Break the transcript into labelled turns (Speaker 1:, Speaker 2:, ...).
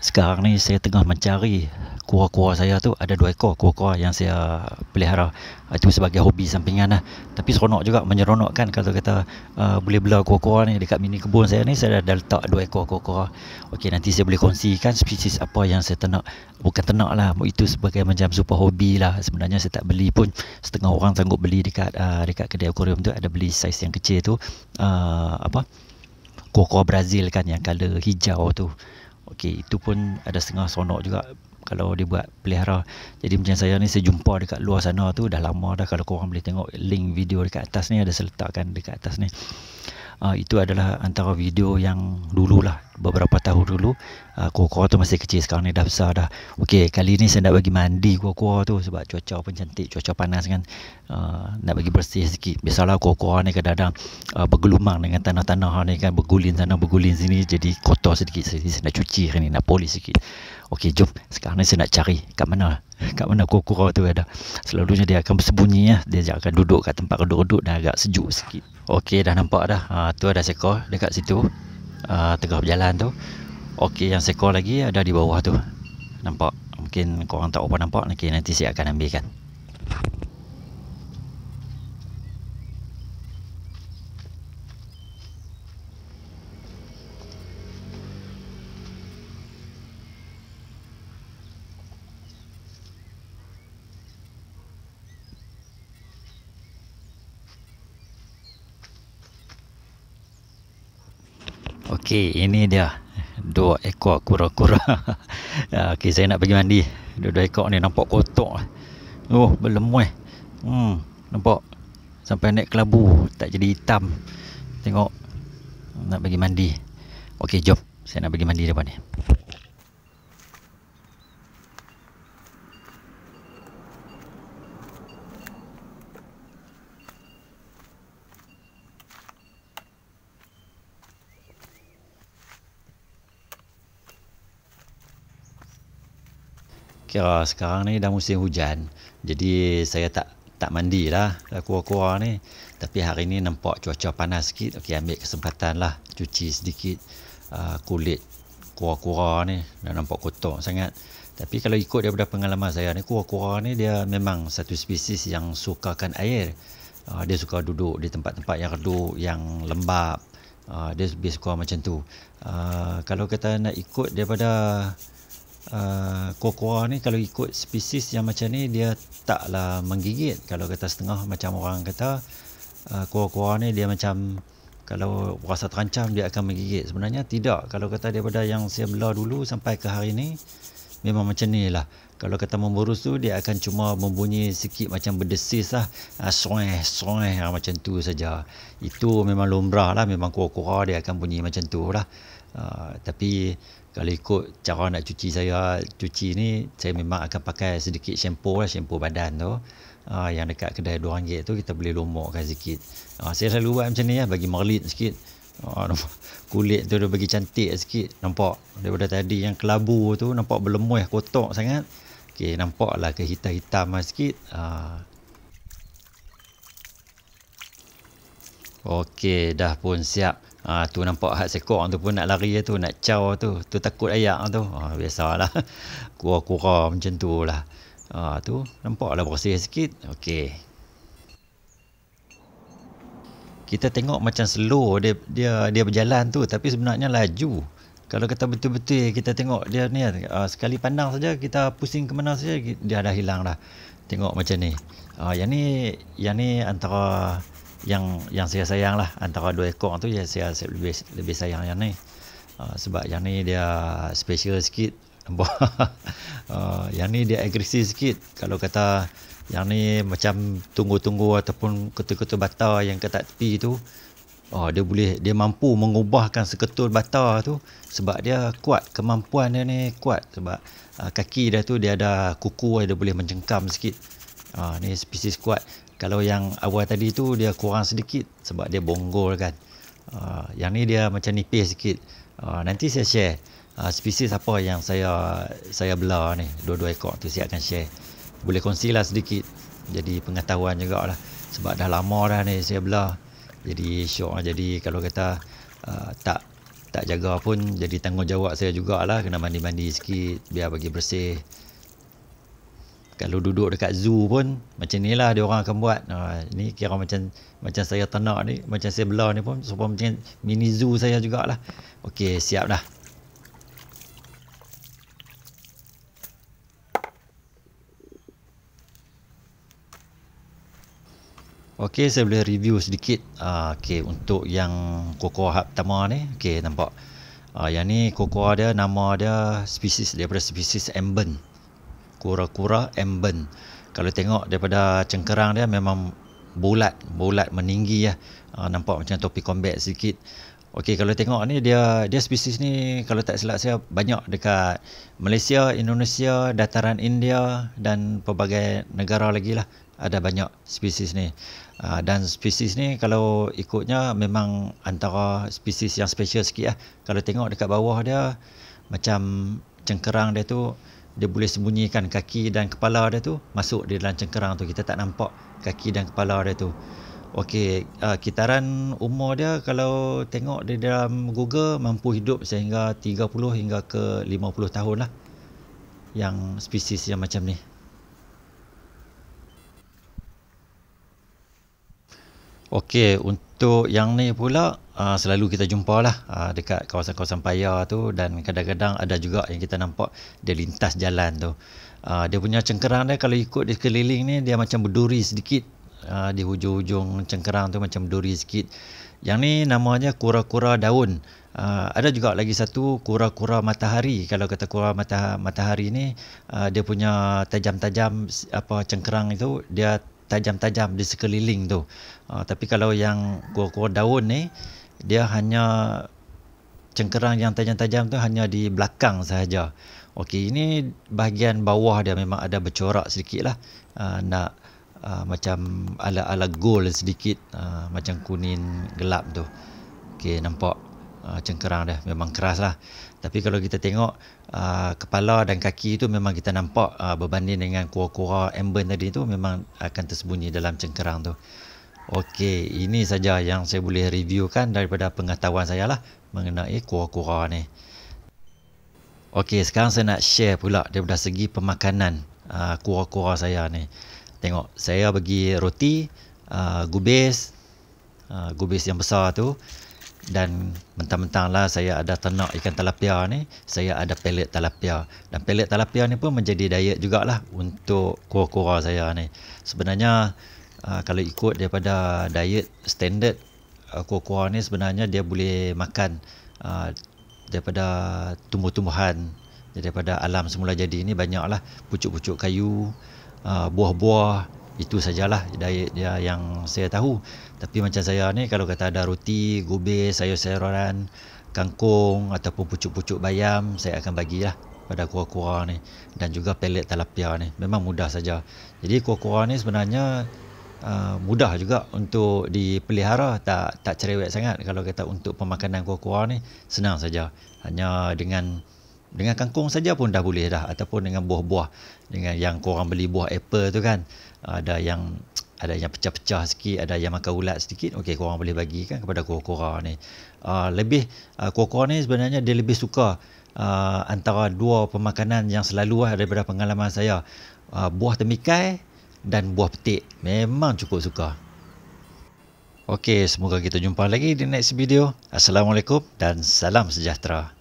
Speaker 1: Sekarang ni saya tengah mencari kura-kura saya tu ada dua ekor kura-kura yang saya pelihara ah, itu sebagai hobi sampingan lah tapi seronok juga menyeronokkan kalau kita uh, ah, boleh bela kura-kura ni dekat mini kebun saya ni saya dah, dah letak dua ekor kura-kura ok nanti saya boleh kongsikan spesies apa yang saya ternak bukan ternak lah itu sebagai macam super hobi lah sebenarnya saya tak beli pun setengah orang sanggup beli dekat uh, dekat kedai akuarium tu ada beli saiz yang kecil tu uh, apa kura-kura Brazil kan yang color hijau tu Okey, itu pun ada setengah sonok juga kalau dia buat pelihara. Jadi macam saya ni saya jumpa dekat luar sana tu dah lama dah kalau korang boleh tengok link video dekat atas ni ada seletakkan dekat atas ni uh, itu adalah antara video yang dulu lah beberapa tahun dulu uh, ah, kuah tu masih kecil sekarang ni dah besar dah Okey, kali ni saya nak bagi mandi kuah-kuah tu sebab cuaca pun cantik cuaca panas kan uh, nak bagi bersih sikit biasalah kuah-kuah ni kadang-kadang uh, bergelumang dengan tanah-tanah ni kan bergulin sana bergulin sini jadi kotor sedikit saya, nak cuci hari ni nak polis sikit Okey, jom sekarang ni saya nak cari kat mana kat mana kokoro tu ada. Selalunya dia akan bersembunyi ya. Dia akan duduk kat tempat duduk-duduk dan agak sejuk sikit. Okey dah nampak dah. Ha, tu ada seekor dekat situ. Uh, tengah berjalan tu. Okey yang seekor lagi ada di bawah tu. Nampak. Mungkin korang tak apa nampak. Okay, nanti saya akan ambilkan. Okey, ini dia dua ekor kura-kura. Ya, okey, saya nak pergi mandi. Dua-dua ekor ni nampak kotor. Oh, berlemuih. Hmm, nampak sampai naik kelabu, tak jadi hitam. Tengok nak pergi mandi. Okey, jom. Saya nak pergi mandi depan ni. kira sekarang ni dah musim hujan jadi saya tak tak mandi lah kura-kura ni tapi hari ni nampak cuaca panas sikit okey ambil kesempatan lah cuci sedikit uh, kulit kura-kura ni dah nampak kotor sangat tapi kalau ikut daripada pengalaman saya ni kura-kura ni dia memang satu spesies yang sukakan air uh, dia suka duduk di tempat-tempat yang redup yang lembap uh, dia lebih suka macam tu uh, kalau kita nak ikut daripada uh, Ah, kuah-kuah ni kalau ikut spesies yang macam ni dia taklah menggigit kalau kata setengah macam orang kata uh, kuah-kuah ni dia macam kalau rasa terancam dia akan menggigit sebenarnya tidak kalau kata daripada yang saya bela dulu sampai ke hari ni memang macam ni lah kalau kata memburus tu dia akan cuma membunyi sikit macam berdesis lah uh, ah, soeh macam tu saja itu memang lumrah lah memang kuah-kuah dia akan bunyi macam tu lah uh, tapi kalau ikut cara nak cuci saya cuci ni saya memang akan pakai sedikit shampoo lah shampoo badan tu ha, yang dekat kedai RM2 tu kita boleh lomokkan sikit ha, saya selalu buat macam ni lah bagi merlit sikit ha, kulit tu dia bagi cantik sikit nampak daripada tadi yang kelabu tu nampak berlemuh kotak sangat Okay nampak lah ke hitam-hitam lah sikit ha. Okey, dah pun siap Ha, tu nampak hak sekor tu pun nak lari tu, nak caw tu. Tu takut ayak tu. Ha, biasalah. Kura-kura macam tu lah. Ha, tu nampak lah bersih sikit. Okey. Kita tengok macam slow dia dia dia berjalan tu. Tapi sebenarnya laju. Kalau kita betul-betul kita tengok dia ni. Uh, sekali pandang saja kita pusing ke mana saja. Dia dah hilang dah. Tengok macam ni. Uh, yang ni, yang ni antara yang yang saya sayang lah antara dua ekor tu ya saya, lebih lebih sayang yang ni uh, sebab yang ni dia special sikit uh, yang ni dia agresif sikit kalau kata yang ni macam tunggu-tunggu ataupun ketuk ketuk bata yang ketat tepi tu oh, dia boleh dia mampu mengubahkan seketul bata tu sebab dia kuat kemampuan dia ni kuat sebab uh, kaki dia tu dia ada kuku dia boleh mencengkam sikit uh, ni spesies kuat kalau yang awal tadi tu dia kurang sedikit sebab dia bonggol kan. Uh, yang ni dia macam nipis sikit. Uh, nanti saya share uh, spesies apa yang saya saya belah ni. Dua-dua ekor tu saya akan share. Boleh kongsi lah sedikit. Jadi pengetahuan lah Sebab dah lama dah ni saya belah. Jadi syok lah. Jadi kalau kata uh, tak tak jaga pun jadi tanggungjawab saya jugalah. Kena mandi-mandi sikit biar bagi bersih kalau duduk dekat zoo pun macam ni lah dia orang akan buat ha, ni kira macam macam saya ternak ni macam saya belah ni pun supaya macam mini zoo saya jugalah ok siap dah ok saya boleh review sedikit ha, ok untuk yang koko hub pertama ni ok nampak ha, yang ni koko dia nama dia species daripada species ambon kura-kura emben. Kalau tengok daripada cengkerang dia memang bulat, bulat meninggi ya. Ha, nampak macam topi combat sikit. Okey kalau tengok ni dia dia spesies ni kalau tak silap saya banyak dekat Malaysia, Indonesia, dataran India dan pelbagai negara lagi lah ada banyak spesies ni. Ha, dan spesies ni kalau ikutnya memang antara spesies yang special sikit lah. Kalau tengok dekat bawah dia macam cengkerang dia tu dia boleh sembunyikan kaki dan kepala dia tu masuk di dalam cengkerang tu kita tak nampak kaki dan kepala dia tu okey uh, ah, kitaran umur dia kalau tengok di dalam Google mampu hidup sehingga 30 hingga ke 50 tahun lah yang spesies yang macam ni Okey, untuk yang ni pula Uh, selalu kita jumpa lah uh, ah, dekat kawasan-kawasan paya tu dan kadang-kadang ada juga yang kita nampak dia lintas jalan tu. Uh, dia punya cengkerang dia kalau ikut di sekeliling ni dia macam berduri sedikit. Uh, di hujung-hujung cengkerang tu macam berduri sedikit. Yang ni namanya kura-kura daun. Uh, ada juga lagi satu kura-kura matahari. Kalau kata kura mata matahari ni uh, dia punya tajam-tajam apa cengkerang itu dia tajam-tajam di sekeliling tu. Uh, tapi kalau yang kuah-kuah daun ni, dia hanya cengkerang yang tajam-tajam tu hanya di belakang sahaja. Okey, ini bahagian bawah dia memang ada bercorak sedikit lah. Uh, ah, nak uh, macam ala-ala gold sedikit. Uh, macam kuning gelap tu. Okey, nampak? Ah, cengkerang dah memang keras lah tapi kalau kita tengok uh, kepala dan kaki itu memang kita nampak uh, berbanding dengan kura-kura amber tadi itu memang akan tersembunyi dalam cengkerang tu Okey, ini saja yang saya boleh reviewkan daripada pengetahuan saya lah mengenai kura-kura ni Okey, sekarang saya nak share pula daripada segi pemakanan kura-kura uh, saya ni tengok saya bagi roti uh, gubis uh, gubis yang besar tu dan mentang-mentanglah saya ada ternak ikan talapia ni saya ada pelet talapia dan pelet talapia ni pun menjadi diet jugalah untuk kura-kura saya ni sebenarnya uh, kalau ikut daripada diet standard uh, kura-kura ni sebenarnya dia boleh makan uh, daripada tumbuh-tumbuhan daripada alam semula jadi ni banyaklah pucuk-pucuk kayu buah-buah itu sajalah diet dia yang saya tahu tapi macam saya ni kalau kata ada roti gobe, sayur-sayuran kangkung ataupun pucuk-pucuk bayam saya akan bagilah pada kura-kura ni dan juga pelet talapia ni memang mudah saja jadi kura-kura ni sebenarnya uh, mudah juga untuk dipelihara tak tak cerewet sangat kalau kata untuk pemakanan kura-kura ni senang saja hanya dengan dengan kangkung saja pun dah boleh dah ataupun dengan buah-buah dengan yang korang beli buah apple tu kan ada yang ada yang pecah-pecah sikit, ada yang makan ulat sedikit, okey korang boleh bagi kan kepada kura-kura ni. Uh, lebih uh, ah, kura-kura ni sebenarnya dia lebih suka uh, antara dua pemakanan yang selalu ada lah daripada pengalaman saya. Uh, buah temikai dan buah petik. Memang cukup suka. Okey, semoga kita jumpa lagi di next video. Assalamualaikum dan salam sejahtera.